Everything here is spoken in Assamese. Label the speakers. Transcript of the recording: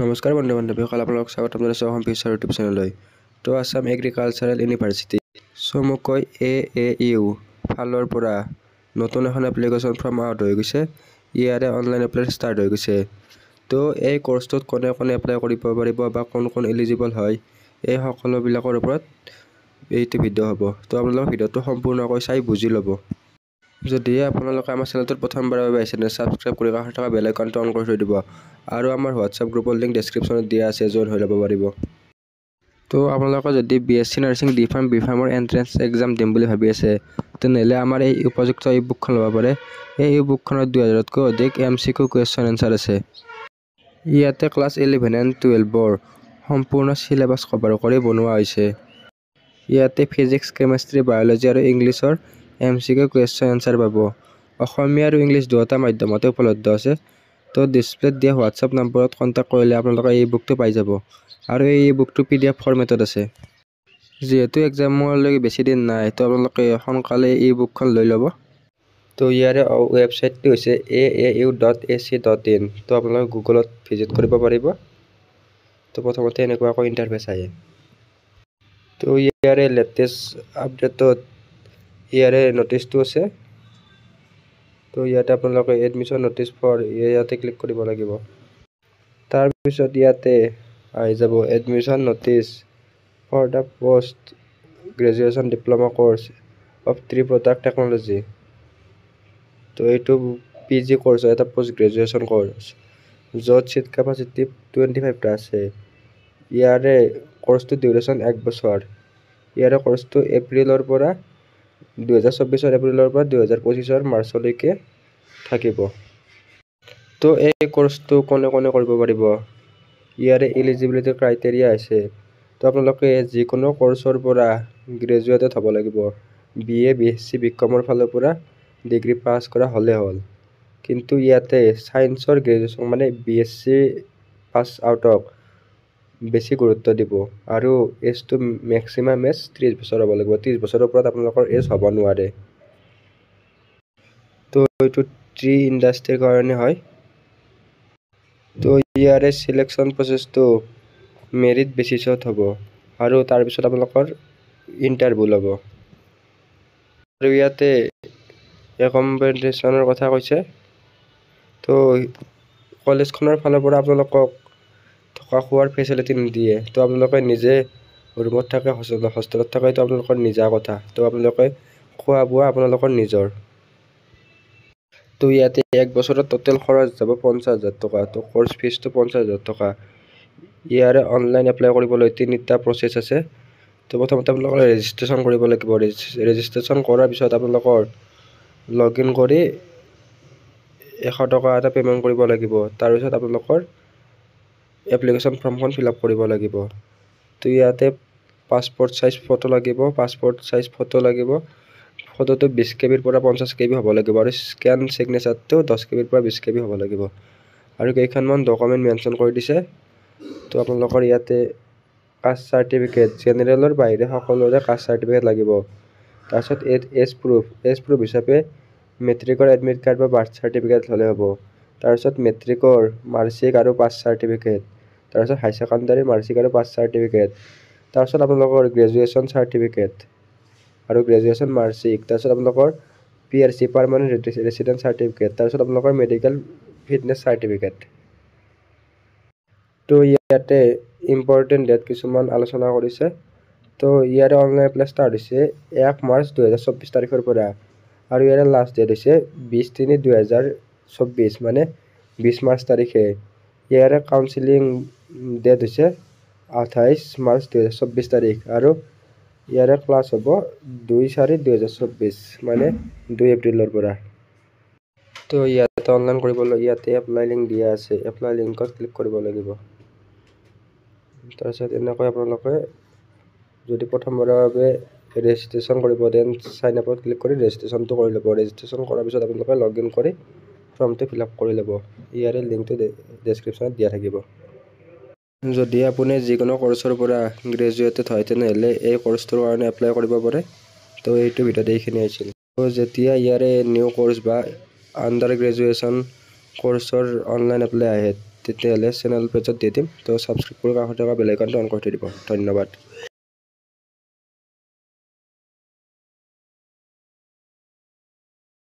Speaker 1: নমস্কাৰ বন্ধু বান্ধৱীসকল আপোনালোক স্বাগতম জনাইছোঁ অসম ফিউচাৰ ইউটিউব চেনেললৈ তো আছাম এগ্ৰিকালচাৰেল ইউনিভাৰ্চিটি চমুকৈ এ এ ইউ ফালৰ পৰা নতুন এখন এপ্লিকেশ্যন ফৰ্ম আউট হৈ গৈছে ইয়াৰে অনলাইন এপ্লাই ষ্টাৰ্ট হৈ গৈছে তো এই কোৰ্চটোত কোনে কোনে এপ্লাই কৰিব পাৰিব বা কোন কোন এলিজিবল হয় এই সকলোবিলাকৰ ওপৰত এইটো ভিডিঅ' হ'ব তো আপোনালোকে ভিডিঅ'টো সম্পূৰ্ণকৈ চাই বুজি ল'ব যদিহে আপোনালোকে আমাৰ চেনেলটোত প্ৰথমবাৰৰ বাবে আহিছে ছাবস্ক্ৰাইব কৰি কাষত থকা বেল আইকনটো অন কৰি থৈ দিব আৰু আমাৰ হোৱাটছআপ গ্ৰুপৰ লিংক ডেছক্ৰিপশ্যনত দিয়া আছে জইন হৈ ল'ব পাৰিব তো আপোনালোকে যদি B S C nursing D pharm B ফাৰ্মৰ এণ্ট্ৰেঞ্চ এক্সাম দিম বুলি ভাবি আছে তেনেহ'লে আমাৰ এই উপযুক্ত ই বুকখন ল'ব পাৰে এই ই বুকখনত দুই হাজাৰতকৈ অধিক M C Q question answer আছে ইয়াতে ক্লাছ ইলেভেন এণ্ড টুৱেলভৰ সম্পূৰ্ণ চিলেবাছ কভাৰ কৰি বনোৱা হৈছে ইয়াতে ফিজিক্স কেমেষ্ট্ৰি বায়'লজি আৰু ইংলিছৰ M C Q question answer পাব অসমীয়া আৰু ইংলিছ দুয়োটা মাধ্যমতে উপলব্ধ আছে তো ডিছপ্লেত দিয়া হোৱাটছআপ নম্বৰত কণ্টেক্ট কৰিলে আপোনালোকে এই বুকটো পাই যাব আৰু এই বুকটো পি ডি এফ ফৰ্মেটত আছে যিহেতু এক্সামলৈকে বেছি দিন নাই তো আপোনালোকে সোনকালে এই বুকখন লৈ ল'ব তো ইয়াৰে ৱেবছাইটটো হৈছে A A U dot A C dot in তো আপোনালোকে গুগলত ভিজিট কৰিব পাৰিব তো প্ৰথমতে এনেকুৱাকৈ ইণ্টাৰফেচ আহে তো ইয়াৰে লেটেষ্ট আপডেটত ইয়াৰে নটিছটো আছে তো ইয়াতে আপোনালোকে এডমিশ্যন নটিছ ফৰ ইয়াতে ক্লিক কৰিব লাগিব তাৰপিছত ইয়াতে আহি যাব admission notice for the post graduation diploma course of three product technology তো এইটো পি জি কৰ্চ হয় এটা পষ্ট গ্ৰেজুৱেশ্যন কৰ্চ য'ত চিট কেপাচিটি টুৱেণ্টি ফাইভটা আছে ইয়াৰে কৰ্চটো ডিউৰেশ্যন এক বছৰ ইয়াৰে কৰ্চটো এপ্ৰিলৰ পৰা দুহেজাৰ চৌবিছৰ এপ্ৰিলৰ পৰা দুহেজাৰ পঁচিছৰ মাৰ্চলৈকে থাকিব তো এই ক'ৰ্চটো কোনে কোনে কৰিব পাৰিব ইয়াৰে এলিজিবিলিটি ক্ৰাইটেৰিয়া আছে তো আপোনালোকে যিকোনো কৰ্চৰ পৰা গ্ৰেজুৱেটত হ'ব লাগিব B A B S C B কমৰ ফালৰ পৰা ডিগ্ৰী পাছ কৰা হ'লে হ'ল কিন্তু ইয়াতে ছায়েন্সৰ গ্ৰেজুৱেশ্যন মানে B S C pass out of বেছি গুৰুত্ব দিব আৰু এজটো মেক্সিমাম এজ ত্ৰিছ বছৰ হ'ব লাগিব ত্ৰিছ বছৰৰ ওপৰত আপোনালোকৰ এজ হ'ব নোৱাৰে তো এইটো ট্ৰি ইণ্ডাষ্ট্ৰীৰ কাৰণে হয় তো ইয়াৰে ছিলেকশ্যন প্ৰচেছটো মেৰিট বেচিছত হ'ব আৰু তাৰপিছত আপোনালোকৰ ইণ্টাৰভিউ ল'ব আৰু ইয়াতে একমেণ্ডেশ্যনৰ কথা কৈছে তো কলেজখনৰ ফালৰ পৰা আপোনালোকক থকা খোৱাৰ ফেচিলিটি নিদিয়ে তো আপোনালোকে নিজে ৰুমত থাকে হোষ্টেলত থাকে এইটো আপোনালোকৰ নিজা কথা তো আপোনালোকে খোৱা বোৱা আপোনালোকৰ নিজৰ তো ইয়াতে এক বছৰত টোটেল খৰচ যাব পঞ্চাছ হাজাৰ টকা তো কৰ্চ ফিজটো পঞ্চাছ হাজাৰ টকা ইয়াৰে অনলাইন এপ্লাই কৰিবলৈ তিনিটা প্ৰচেছ আছে তো প্ৰথমতে আপোনালোকৰ ৰেজিষ্ট্ৰেশ্যন কৰিব লাগিব ৰেজিষ্ট্ৰেশ্যন কৰাৰ পিছত আপোনালোকৰ লগ ইন কৰি এশ টকা এটা পে'মেণ্ট কৰিব লাগিব তাৰপিছত আপোনালোকৰ এপ্লিকেশ্যন ফৰ্মখন ফিল আপ কৰিব লাগিব তো ইয়াতে পাছপৰ্ট চাইজ ফটো লাগিব পাছপৰ্ট চাইজ ফটো লাগিব ফটোটো বিছ কেবিৰ পৰা পঞ্চাছ কে বি হ'ব লাগিব আৰু স্কেন চিগনেচাৰটো দহ কে কেবিৰ পৰা বিছ কে বি হ'ব লাগিব আৰু কেইখনমান ডকুমেণ্ট মেনশ্যন কৰি দিছে তো আপোনালোকৰ ইয়াতে কাষ্ট চাৰ্টিফিকেট জেনেৰেলৰ বাহিৰে সকলোৰে কাষ্ট চাৰ্টিফিকেট লাগিব তাৰপিছত a age proof age proof হিচাপে মেট্ৰিকৰ এডমিট কাৰ্ড বা বাৰ্থ চাৰ্টিফিকেট হ'লে হ'ব তাৰপিছত মেট্ৰিকৰ মাৰ্কশ্বিট আৰু পাছ চাৰ্টিফিকেট তাৰপিছত হায়াৰ ছেকেণ্ডাৰী মাৰ্চিক আৰু পাছ চাৰ্টিফিকেট তাৰপিছত আপোনালোকৰ গ্ৰেজুৱেশ্যন চাৰ্টিফিকেট আৰু গ্ৰেজুৱেশ্যন মাৰ্চিক তাৰপিছত আপোনালোকৰ P R C permanent resident certificate তাৰপিছত আপোনালোকৰ মেডিকেল ফিটনেছ চাৰ্টিফিকেট তো ইয়াতে ইম্পৰ্টেণ্ট ডেট কিছুমান আলোচনা কৰিছে তো ইয়াৰে অনলাইন এপ্লাই ষ্টাৰ্ট হৈছে এক মাৰ্চ দুহেজাৰ চৌব্বিছ তাৰিখৰ পৰা আৰু ইয়াৰে লাষ্ট ডেট হৈছে বিছ তিনি দুহেজাৰ চৌব্বিছ মানে বিছ মাৰ্চ তাৰিখে ইয়াৰে কাউঞ্চিলিং ডেট হৈছে আঠাইছ মাৰ্চ দুহেজাৰ চৌব্বিছ তাৰিখ আৰু ইয়াৰে ক্লাছ হ'ব দুই চাৰি দুহেজাৰ চৌব্বিছ মানে দুই এপ্ৰিলৰ পৰা তো ইয়াতে অনলাইন কৰিবলৈ ইয়াতে এপ্লাই লিংক দিয়া আছে এপ্লাই লিংকত ক্লিক কৰিব লাগিব তাৰপিছত এনেকৈ আপোনালোকে যদি প্ৰথমবাৰৰ বাবে ৰেজিষ্ট্ৰেশ্যন কৰিব দেন চাইন আপত ক্লিক কৰি ৰেজিষ্ট্ৰেশ্যনটো কৰি ল'ব ৰেজিষ্ট্ৰেশ্যন কৰাৰ পিছত আপোনালোকে লগ ইন কৰি ফৰ্মটো ফিল আপ কৰি ল'ব ইয়াৰে লিংকটো ডেছক্ৰিপশ্যনত দিয়া থাকিব যদি আপুনি যিকোনো কোৰ্সৰ পৰা গ্ৰেজুয়েটেড হয় তেনেহ'লে এই কোৰ্সটোৰ কাৰণে এপ্লাই কৰিব পাৰে তো এইটো ভিতৰতে এইখিনি আহিছিল তো যেতিয়া ইয়াৰে নিউ কোৰ্স বা আণ্ডাৰ গ্ৰেজুৱেশ্যন কোৰ্সৰ অনলাইন এপ্লাই আহে তেতিয়াহ'লে চেনেল পেজত দি দিম তো ছাবস্ক্ৰাইব কৰি কাষত থকা বেলেগ অন কৰি থৈ দিব ধন্যবাদ